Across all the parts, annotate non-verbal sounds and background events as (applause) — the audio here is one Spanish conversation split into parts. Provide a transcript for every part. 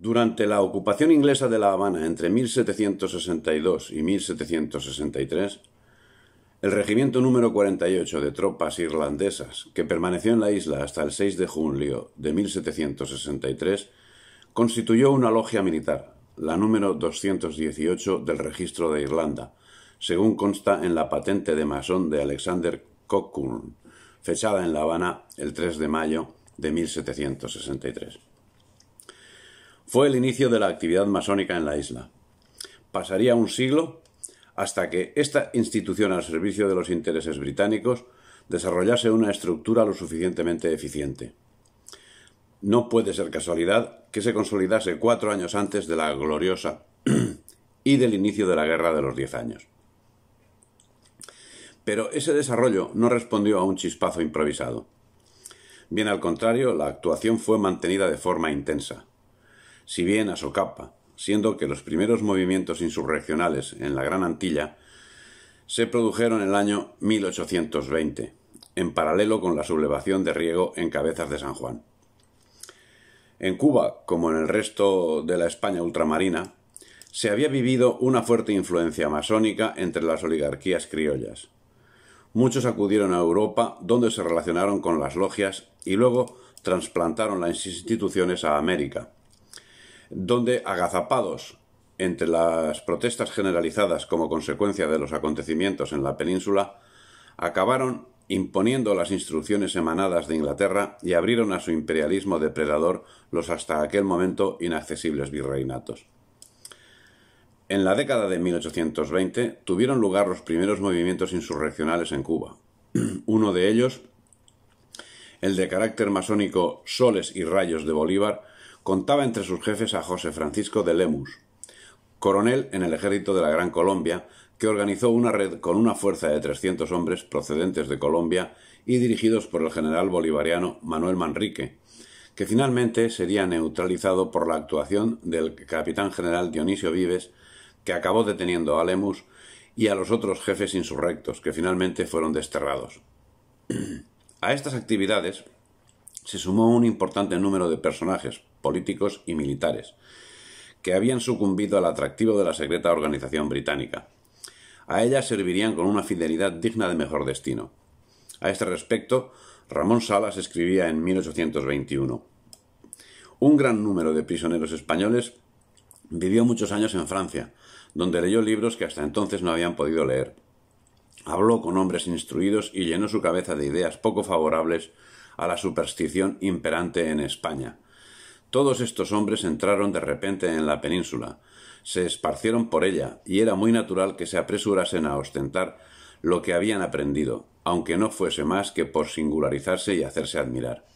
Durante la ocupación inglesa de La Habana entre 1762 y 1763, el regimiento número 48 de tropas irlandesas, que permaneció en la isla hasta el 6 de julio de 1763, constituyó una logia militar, la número 218 del registro de Irlanda, según consta en la patente de masón de Alexander Cockburn, fechada en La Habana el 3 de mayo de 1763 fue el inicio de la actividad masónica en la isla. Pasaría un siglo hasta que esta institución al servicio de los intereses británicos desarrollase una estructura lo suficientemente eficiente. No puede ser casualidad que se consolidase cuatro años antes de la gloriosa (clears throat) y del inicio de la Guerra de los Diez Años. Pero ese desarrollo no respondió a un chispazo improvisado. Bien al contrario, la actuación fue mantenida de forma intensa si bien a socapa, siendo que los primeros movimientos insurreccionales en la Gran Antilla se produjeron en el año 1820, en paralelo con la sublevación de Riego en Cabezas de San Juan. En Cuba, como en el resto de la España ultramarina, se había vivido una fuerte influencia masónica entre las oligarquías criollas. Muchos acudieron a Europa, donde se relacionaron con las logias y luego trasplantaron las instituciones a América, donde agazapados entre las protestas generalizadas como consecuencia de los acontecimientos en la península, acabaron imponiendo las instrucciones emanadas de Inglaterra y abrieron a su imperialismo depredador los hasta aquel momento inaccesibles virreinatos. En la década de 1820 tuvieron lugar los primeros movimientos insurreccionales en Cuba. (clears throat) Uno de ellos, el de carácter masónico Soles y Rayos de Bolívar, contaba entre sus jefes a José Francisco de Lemus, coronel en el ejército de la Gran Colombia, que organizó una red con una fuerza de 300 hombres procedentes de Colombia y dirigidos por el general bolivariano Manuel Manrique, que finalmente sería neutralizado por la actuación del capitán general Dionisio Vives, que acabó deteniendo a Lemus y a los otros jefes insurrectos, que finalmente fueron desterrados. (clears throat) a estas actividades se sumó un importante número de personajes, políticos y militares, que habían sucumbido al atractivo de la secreta organización británica. A ella servirían con una fidelidad digna de mejor destino. A este respecto, Ramón Salas escribía en 1821. Un gran número de prisioneros españoles vivió muchos años en Francia, donde leyó libros que hasta entonces no habían podido leer. Habló con hombres instruidos y llenó su cabeza de ideas poco favorables a la superstición imperante en España, todos estos hombres entraron de repente en la península, se esparcieron por ella, y era muy natural que se apresurasen a ostentar lo que habían aprendido, aunque no fuese más que por singularizarse y hacerse admirar.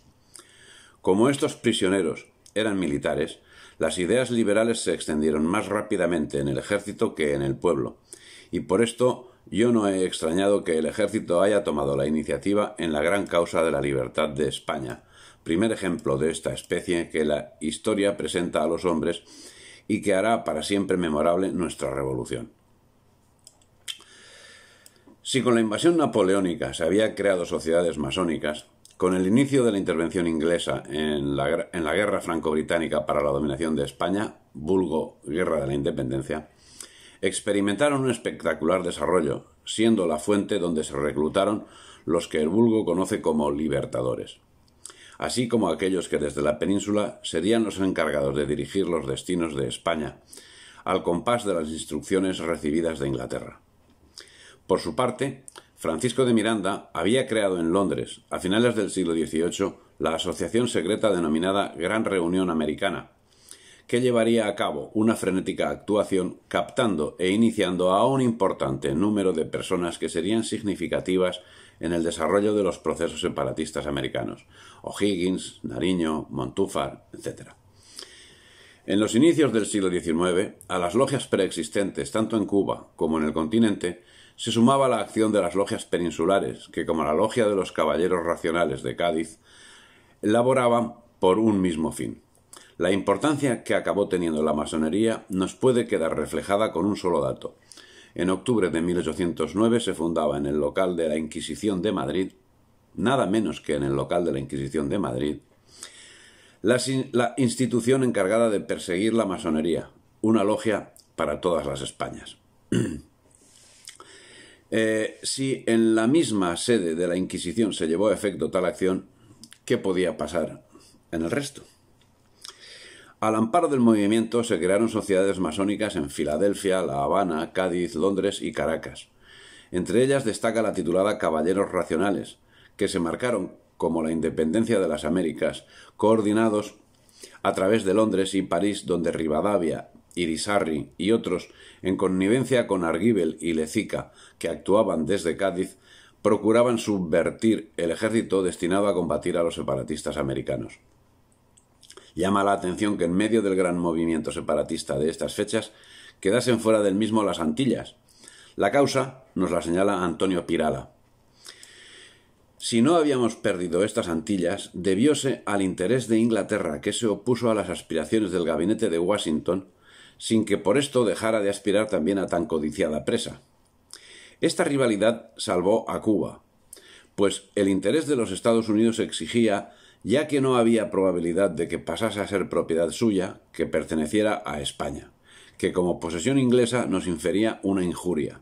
Como estos prisioneros eran militares, las ideas liberales se extendieron más rápidamente en el ejército que en el pueblo, y por esto yo no he extrañado que el ejército haya tomado la iniciativa en la gran causa de la libertad de España, primer ejemplo de esta especie que la historia presenta a los hombres y que hará para siempre memorable nuestra revolución. Si con la invasión napoleónica se había creado sociedades masónicas, con el inicio de la intervención inglesa en la, en la guerra franco-británica para la dominación de España, vulgo Guerra de la Independencia, experimentaron un espectacular desarrollo, siendo la fuente donde se reclutaron los que el vulgo conoce como libertadores así como aquellos que desde la península serían los encargados de dirigir los destinos de España, al compás de las instrucciones recibidas de Inglaterra. Por su parte, Francisco de Miranda había creado en Londres, a finales del siglo XVIII, la asociación secreta denominada Gran Reunión Americana, que llevaría a cabo una frenética actuación captando e iniciando a un importante número de personas que serían significativas en el desarrollo de los procesos separatistas americanos, O'Higgins, Nariño, Montúfar, etc. En los inicios del siglo XIX, a las logias preexistentes tanto en Cuba como en el continente, se sumaba la acción de las logias peninsulares, que como la logia de los Caballeros Racionales de Cádiz, laboraban por un mismo fin, la importancia que acabó teniendo la masonería nos puede quedar reflejada con un solo dato. En octubre de 1809 se fundaba en el local de la Inquisición de Madrid, nada menos que en el local de la Inquisición de Madrid, la, institución encargada de perseguir la masonería, una logia para todas las Españas. (clears throat) Eh, si en la misma sede de la Inquisición se llevó a efecto tal acción, ¿qué podía pasar en el resto? Al amparo del movimiento se crearon sociedades masónicas en Filadelfia, La Habana, Cádiz, Londres y Caracas. Entre ellas destaca la titulada Caballeros Racionales, que se marcaron como la independencia de las Américas, coordinados a través de Londres y París, donde Rivadavia, Irisarri y otros, en connivencia con Argibel y Lezica, que actuaban desde Cádiz, procuraban subvertir el ejército destinado a combatir a los separatistas americanos. Llama la atención que en medio del gran movimiento separatista de estas fechas quedasen fuera del mismo las Antillas. La causa nos la señala Antonio Pirala. Si no habíamos perdido estas Antillas, debióse al interés de Inglaterra, que se opuso a las aspiraciones del gabinete de Washington, sin que por esto dejara de aspirar también a tan codiciada presa. Esta rivalidad salvó a Cuba, pues el interés de los Estados Unidos exigía ya que no había probabilidad de que pasase a ser propiedad suya, que perteneciera a España, que como posesión inglesa nos infería una injuria,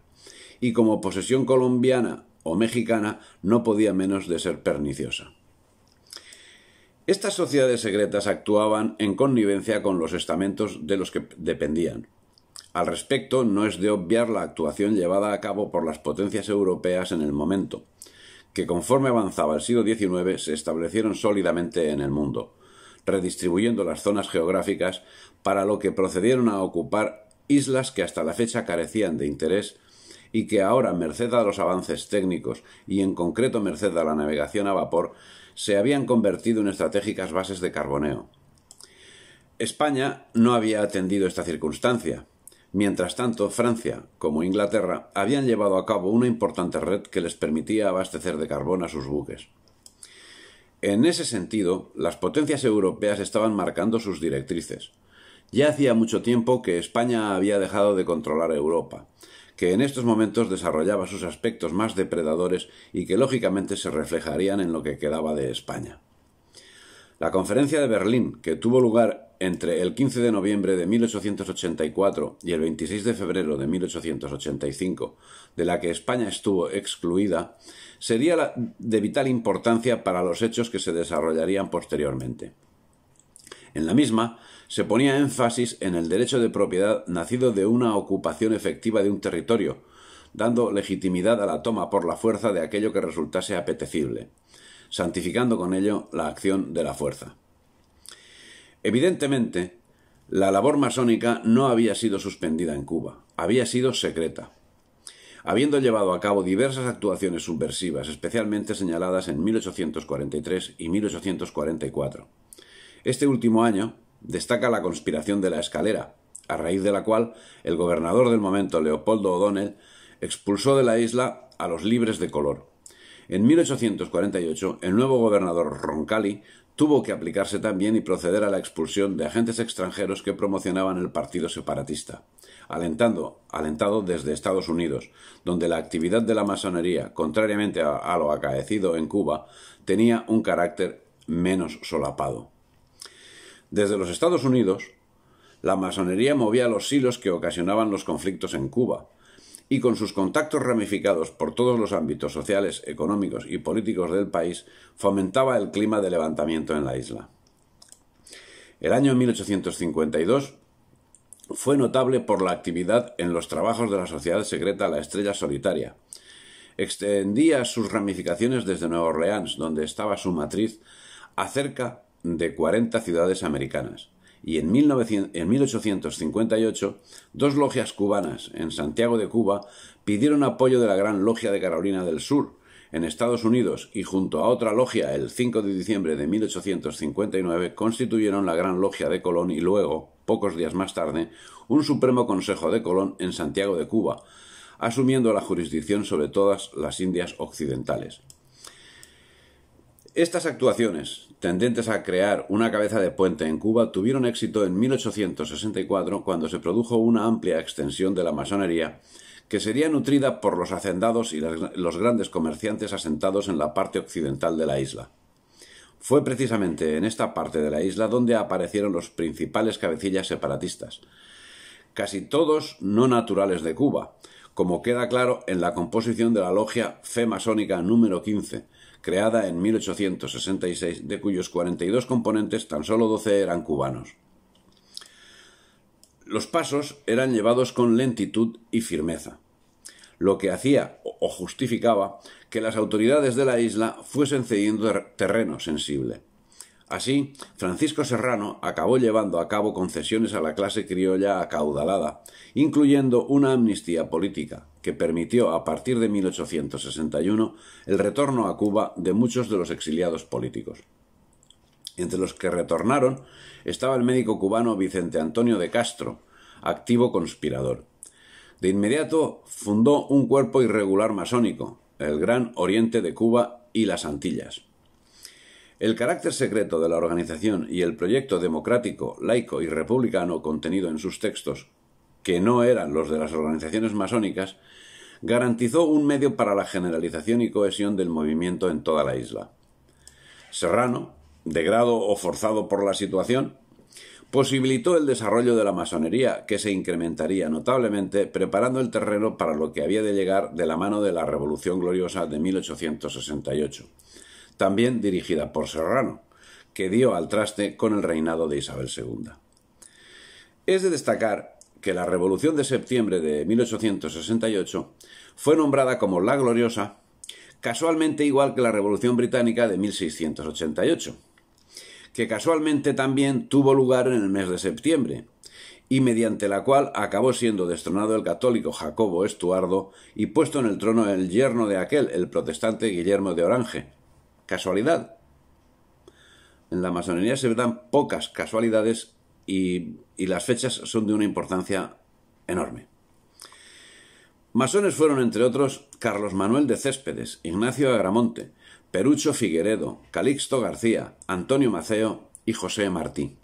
y como posesión colombiana o mexicana no podía menos de ser perniciosa. Estas sociedades secretas actuaban en connivencia con los estamentos de los que dependían. Al respecto, no es de obviar la actuación llevada a cabo por las potencias europeas en el momento, que conforme avanzaba el siglo XIX se establecieron sólidamente en el mundo, redistribuyendo las zonas geográficas para lo que procedieron a ocupar islas que hasta la fecha carecían de interés y que ahora, merced a los avances técnicos y en concreto merced a la navegación a vapor, se habían convertido en estratégicas bases de carboneo. España no había atendido esta circunstancia, Mientras tanto, Francia, como Inglaterra, habían llevado a cabo una importante red que les permitía abastecer de carbón a sus buques. En ese sentido, las potencias europeas estaban marcando sus directrices. Ya hacía mucho tiempo que España había dejado de controlar Europa, que en estos momentos desarrollaba sus aspectos más depredadores y que lógicamente se reflejarían en lo que quedaba de España. La conferencia de Berlín, que tuvo lugar entre el 15 de noviembre de 1884 y el 26 de febrero de 1885, de la que España estuvo excluida, sería de vital importancia para los hechos que se desarrollarían posteriormente. En la misma, se ponía énfasis en el derecho de propiedad nacido de una ocupación efectiva de un territorio, dando legitimidad a la toma por la fuerza de aquello que resultase apetecible santificando con ello la acción de la fuerza. Evidentemente, la labor masónica no había sido suspendida en Cuba, había sido secreta. Habiendo llevado a cabo diversas actuaciones subversivas, especialmente señaladas en 1843 y 1844. Este último año destaca la conspiración de la escalera, a raíz de la cual el gobernador del momento Leopoldo O'Donnell expulsó de la isla a los libres de color, en 1848, el nuevo gobernador Roncalli tuvo que aplicarse también y proceder a la expulsión de agentes extranjeros que promocionaban el partido separatista, alentado desde Estados Unidos, donde la actividad de la masonería, contrariamente a, a lo acaecido en Cuba, tenía un carácter menos solapado. Desde los Estados Unidos, la masonería movía los hilos que ocasionaban los conflictos en Cuba, y con sus contactos ramificados por todos los ámbitos sociales, económicos y políticos del país, fomentaba el clima de levantamiento en la isla. El año 1852 fue notable por la actividad en los trabajos de la sociedad secreta La Estrella Solitaria. Extendía sus ramificaciones desde Nueva Orleans, donde estaba su matriz, a cerca de 40 ciudades americanas y en, en 1858 dos logias cubanas en Santiago de Cuba pidieron apoyo de la Gran Logia de Carolina del Sur, en Estados Unidos y junto a otra logia el 5 de diciembre de 1859 constituyeron la Gran Logia de Colón y luego, pocos días más tarde, un Supremo Consejo de Colón en Santiago de Cuba, asumiendo la jurisdicción sobre todas las Indias occidentales. Estas actuaciones, tendentes a crear una cabeza de puente en Cuba tuvieron éxito en 1864 cuando se produjo una amplia extensión de la masonería que sería nutrida por los hacendados y los grandes comerciantes asentados en la parte occidental de la isla. Fue precisamente en esta parte de la isla donde aparecieron los principales cabecillas separatistas, casi todos no naturales de Cuba, como queda claro en la composición de la logia Fe Masónica número 15, creada en 1866, de cuyos 42 componentes tan solo 12 eran cubanos. Los pasos eran llevados con lentitud y firmeza, lo que hacía o justificaba que las autoridades de la isla fuesen cediendo terreno sensible. Así, Francisco Serrano acabó llevando a cabo concesiones a la clase criolla acaudalada, incluyendo una amnistía política, que permitió a partir de 1861 el retorno a Cuba de muchos de los exiliados políticos. Entre los que retornaron estaba el médico cubano Vicente Antonio de Castro, activo conspirador. De inmediato fundó un cuerpo irregular masónico, el Gran Oriente de Cuba y las Antillas. El carácter secreto de la organización y el proyecto democrático, laico y republicano contenido en sus textos, que no eran los de las organizaciones masónicas, garantizó un medio para la generalización y cohesión del movimiento en toda la isla. Serrano, de grado o forzado por la situación, posibilitó el desarrollo de la masonería, que se incrementaría notablemente, preparando el terreno para lo que había de llegar de la mano de la Revolución Gloriosa de 1868 también dirigida por Serrano, que dio al traste con el reinado de Isabel II. Es de destacar que la Revolución de septiembre de 1868 fue nombrada como la Gloriosa, casualmente igual que la Revolución Británica de 1688, que casualmente también tuvo lugar en el mes de septiembre, y mediante la cual acabó siendo destronado el católico Jacobo Estuardo y puesto en el trono el yerno de aquel, el protestante Guillermo de Orange, casualidad. En la masonería se dan pocas casualidades y, y las fechas son de una importancia enorme. Masones fueron, entre otros, Carlos Manuel de Céspedes, Ignacio Agramonte, Perucho Figueredo, Calixto García, Antonio Maceo y José Martí.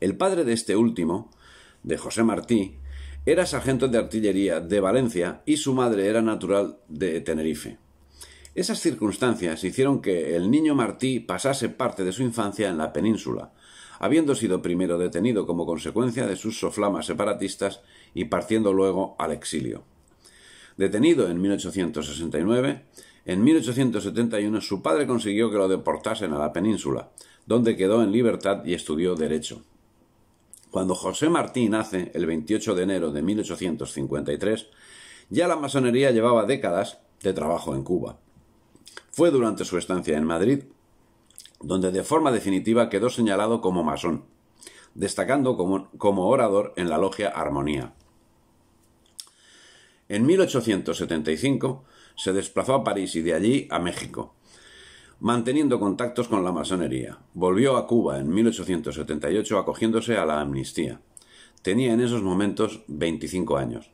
El padre de este último, de José Martí, era sargento de artillería de Valencia y su madre era natural de Tenerife. Esas circunstancias hicieron que el niño Martí pasase parte de su infancia en la península, habiendo sido primero detenido como consecuencia de sus soflamas separatistas y partiendo luego al exilio. Detenido en 1869, en 1871 su padre consiguió que lo deportasen a la península, donde quedó en libertad y estudió derecho. Cuando José Martí nace, el 28 de enero de 1853, ya la masonería llevaba décadas de trabajo en Cuba. Fue durante su estancia en Madrid donde de forma definitiva quedó señalado como masón, destacando como, como orador en la logia Armonía. En 1875 se desplazó a París y de allí a México, manteniendo contactos con la masonería. Volvió a Cuba en 1878 acogiéndose a la amnistía. Tenía en esos momentos 25 años.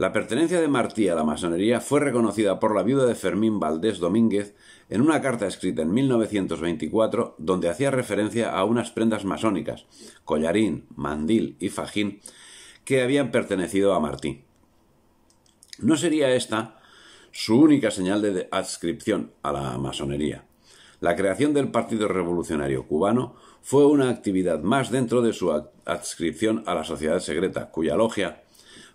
La pertenencia de Martí a la masonería fue reconocida por la viuda de Fermín Valdés Domínguez en una carta escrita en 1924 donde hacía referencia a unas prendas masónicas, collarín, mandil y fajín, que habían pertenecido a Martí. No sería esta su única señal de adscripción a la masonería. La creación del Partido Revolucionario Cubano fue una actividad más dentro de su adscripción a la sociedad secreta, cuya logia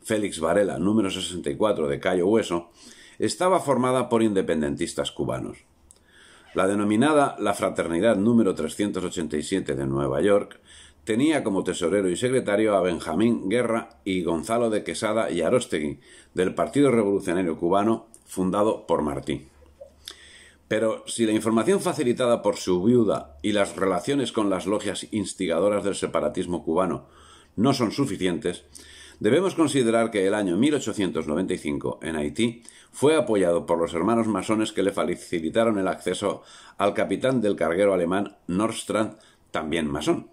Félix Varela, número 64 de Cayo Hueso, estaba formada por independentistas cubanos. La denominada La Fraternidad número 387 de Nueva York tenía como tesorero y secretario a Benjamín Guerra y Gonzalo de Quesada y Arostegui, del Partido Revolucionario Cubano, fundado por Martí. Pero si la información facilitada por su viuda y las relaciones con las logias instigadoras del separatismo cubano no son suficientes, Debemos considerar que el año 1895, en Haití, fue apoyado por los hermanos masones que le facilitaron el acceso al capitán del carguero alemán Nordstrand, también masón.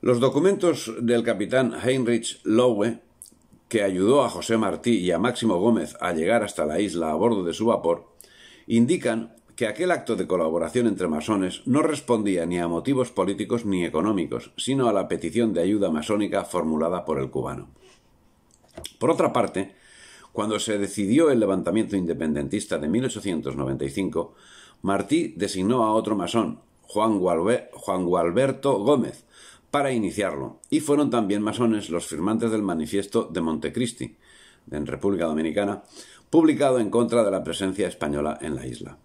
Los documentos del capitán Heinrich Lowe, que ayudó a José Martí y a Máximo Gómez a llegar hasta la isla a bordo de su vapor, indican que aquel acto de colaboración entre masones no respondía ni a motivos políticos ni económicos, sino a la petición de ayuda masónica formulada por el cubano. Por otra parte, cuando se decidió el levantamiento independentista de 1895, Martí designó a otro masón, Juan, Juan Gualberto Gómez, para iniciarlo, y fueron también masones los firmantes del manifiesto de Montecristi, en República Dominicana, publicado en contra de la presencia española en la isla.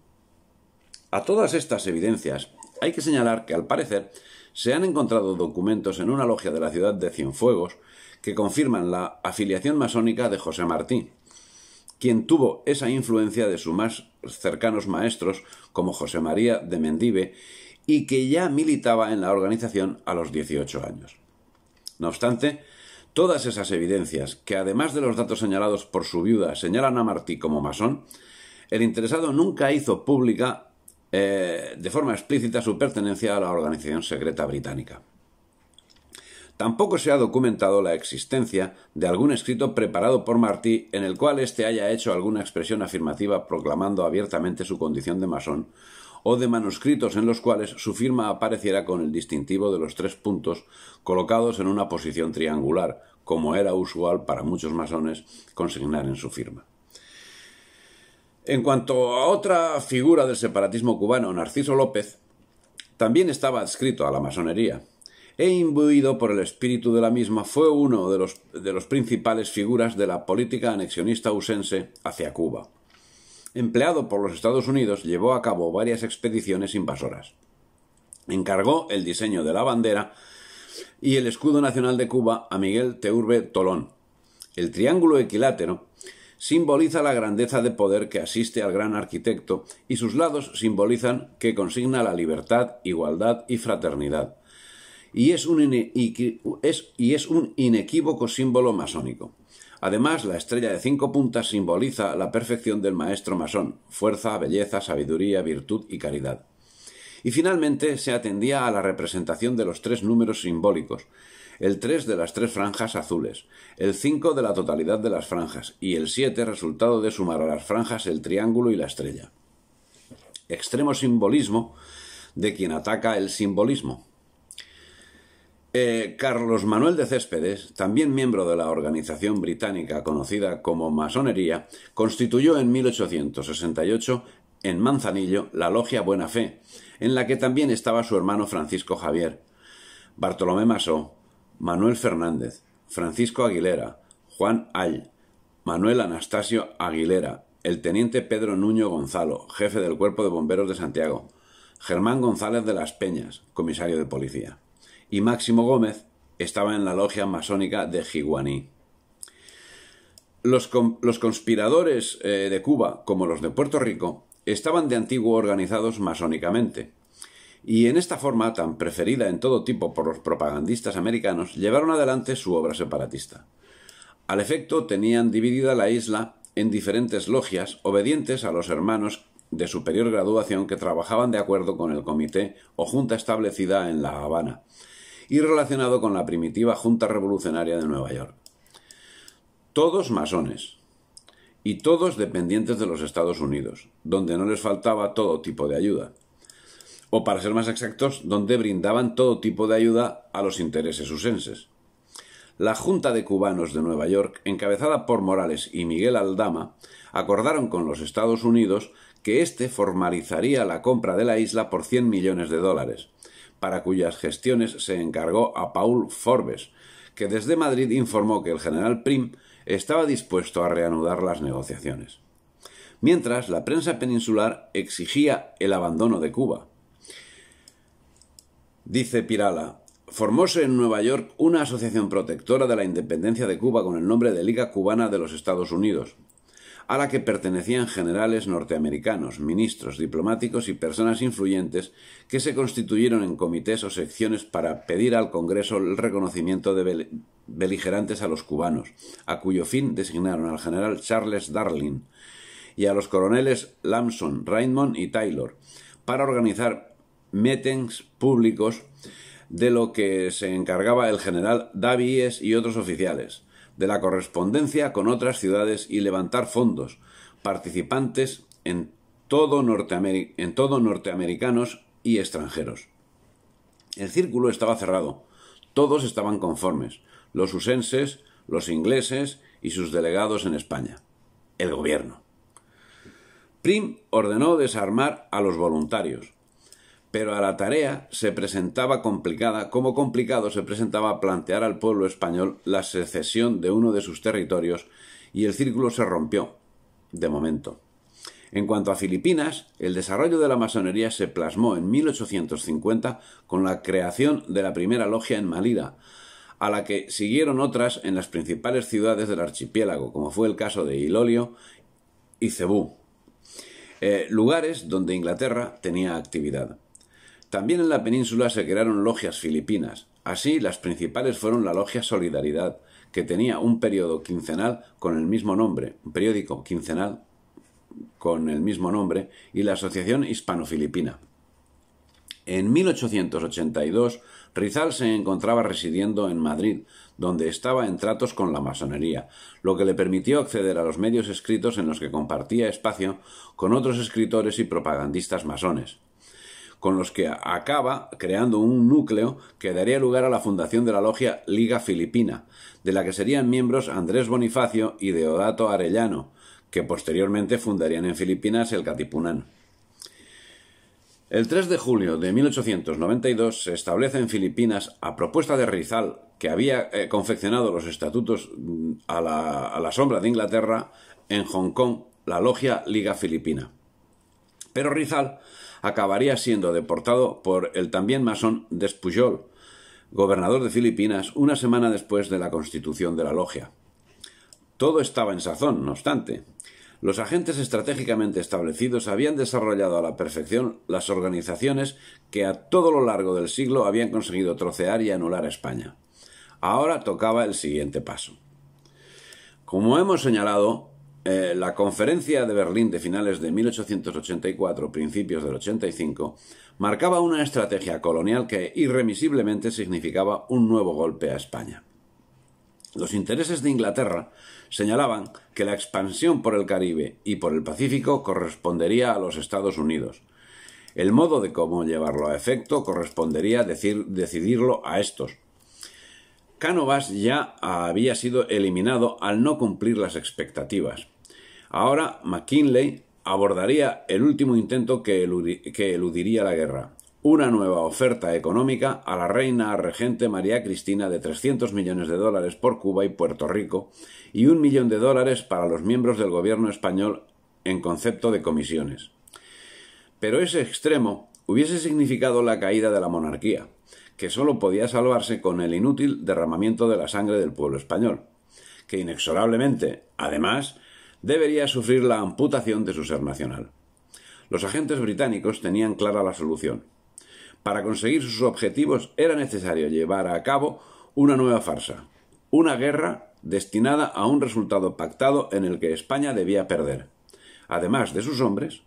A todas estas evidencias hay que señalar que al parecer se han encontrado documentos en una logia de la ciudad de Cienfuegos que confirman la afiliación masónica de José Martí, quien tuvo esa influencia de sus más cercanos maestros como José María de Mendive y que ya militaba en la organización a los 18 años. No obstante, todas esas evidencias, que además de los datos señalados por su viuda señalan a Martí como masón, el interesado nunca hizo pública eh, de forma explícita su pertenencia a la organización secreta británica. Tampoco se ha documentado la existencia de algún escrito preparado por Martí en el cual éste haya hecho alguna expresión afirmativa proclamando abiertamente su condición de masón, o de manuscritos en los cuales su firma apareciera con el distintivo de los tres puntos colocados en una posición triangular, como era usual para muchos masones consignar en su firma. En cuanto a otra figura del separatismo cubano, Narciso López, también estaba adscrito a la masonería e imbuido por el espíritu de la misma fue uno de los, de principales figuras de la política anexionista usense hacia Cuba. Empleado por los Estados Unidos, llevó a cabo varias expediciones invasoras. Encargó el diseño de la bandera y el escudo nacional de Cuba a Miguel Teurbe Tolón. El triángulo equilátero simboliza la grandeza de poder que asiste al gran arquitecto y sus lados simbolizan que consigna la libertad, igualdad y fraternidad. Y es un, y es un inequívoco símbolo masónico. Además, la estrella de cinco puntas simboliza la perfección del maestro masón, fuerza, belleza, sabiduría, virtud y caridad. Y finalmente se atendía a la representación de los tres números simbólicos, el 3 de las tres franjas azules, el 5 de la totalidad de las franjas y el 7 resultado de sumar a las franjas el triángulo y la estrella. Extremo simbolismo de quien ataca el simbolismo. Eh, Carlos Manuel de Céspedes, también miembro de la organización británica conocida como Masonería, constituyó en 1868 en Manzanillo la Logia Buena Fe, en la que también estaba su hermano Francisco Javier. Bartolomé Massó. Manuel Fernández, Francisco Aguilera, Juan Ay, Manuel Anastasio Aguilera, el teniente Pedro Nuño Gonzalo, jefe del Cuerpo de Bomberos de Santiago, Germán González de las Peñas, comisario de policía, y Máximo Gómez estaba en la logia masónica de Jiguaní. Los, conspiradores eh, de Cuba, como los de Puerto Rico, estaban de antiguo organizados masónicamente y en esta forma, tan preferida en todo tipo por los propagandistas americanos, llevaron adelante su obra separatista. Al efecto, tenían dividida la isla en diferentes logias obedientes a los hermanos de superior graduación que trabajaban de acuerdo con el comité o junta establecida en La Habana y relacionado con la primitiva Junta Revolucionaria de Nueva York. Todos masones y todos dependientes de los Estados Unidos, donde no les faltaba todo tipo de ayuda o para ser más exactos, donde brindaban todo tipo de ayuda a los intereses usenses. La Junta de Cubanos de Nueva York, encabezada por Morales y Miguel Aldama, acordaron con los Estados Unidos que éste formalizaría la compra de la isla por 100 millones de dólares, para cuyas gestiones se encargó a Paul Forbes, que desde Madrid informó que el general Prim estaba dispuesto a reanudar las negociaciones. Mientras, la prensa peninsular exigía el abandono de Cuba, Dice Pirala, formóse en Nueva York una asociación protectora de la independencia de Cuba con el nombre de Liga Cubana de los Estados Unidos, a la que pertenecían generales norteamericanos, ministros, diplomáticos y personas influyentes que se constituyeron en comités o secciones para pedir al Congreso el reconocimiento de beligerantes a los cubanos, a cuyo fin designaron al general Charles Darling y a los coroneles Lamson, Raymond y Taylor, para organizar metens públicos de lo que se encargaba el general Davies y otros oficiales, de la correspondencia con otras ciudades y levantar fondos, participantes en todo, en todo norteamericanos y extranjeros. El círculo estaba cerrado, todos estaban conformes, los usenses, los ingleses y sus delegados en España. El gobierno. Prim ordenó desarmar a los voluntarios, pero a la tarea se presentaba complicada, como complicado se presentaba plantear al pueblo español la secesión de uno de sus territorios y el círculo se rompió, de momento. En cuanto a Filipinas, el desarrollo de la masonería se plasmó en 1850 con la creación de la primera logia en Malida, a la que siguieron otras en las principales ciudades del archipiélago, como fue el caso de Ilolio y Cebú, eh, lugares donde Inglaterra tenía actividad. También en la península se crearon logias filipinas. Así, las principales fueron la Logia Solidaridad, que tenía un periodo quincenal con el mismo nombre, un periódico quincenal con el mismo nombre, y la Asociación Hispano-Filipina. En 1882, Rizal se encontraba residiendo en Madrid, donde estaba en tratos con la masonería, lo que le permitió acceder a los medios escritos en los que compartía espacio con otros escritores y propagandistas masones con los que acaba creando un núcleo que daría lugar a la fundación de la logia Liga Filipina, de la que serían miembros Andrés Bonifacio y Deodato Arellano, que posteriormente fundarían en Filipinas el Catipunan. El 3 de julio de 1892 se establece en Filipinas, a propuesta de Rizal, que había eh, confeccionado los estatutos mm, a la sombra de Inglaterra, en Hong Kong, la logia Liga Filipina. Pero Rizal acabaría siendo deportado por el también masón Despujol, gobernador de Filipinas, una semana después de la constitución de la logia. Todo estaba en sazón, no obstante. Los agentes estratégicamente establecidos habían desarrollado a la perfección las organizaciones que a todo lo largo del siglo habían conseguido trocear y anular a España. Ahora tocaba el siguiente paso. Como hemos señalado, eh, la conferencia de Berlín de finales de 1884, principios del 85, marcaba una estrategia colonial que irremisiblemente significaba un nuevo golpe a España. Los intereses de Inglaterra señalaban que la expansión por el Caribe y por el Pacífico correspondería a los Estados Unidos. El modo de cómo llevarlo a efecto correspondería decir, decidirlo a estos, Cánovas ya había sido eliminado al no cumplir las expectativas. Ahora McKinley abordaría el último intento que, eludiría la guerra, una nueva oferta económica a la reina regente María Cristina de 300 millones de dólares por Cuba y Puerto Rico y un millón de dólares para los miembros del gobierno español en concepto de comisiones. Pero ese extremo hubiese significado la caída de la monarquía, que sólo podía salvarse con el inútil derramamiento de la sangre del pueblo español, que inexorablemente, además, debería sufrir la amputación de su ser nacional. Los agentes británicos tenían clara la solución. Para conseguir sus objetivos era necesario llevar a cabo una nueva farsa, una guerra destinada a un resultado pactado en el que España debía perder, además de sus hombres,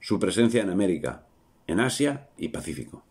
su presencia en América, en Asia y Pacífico.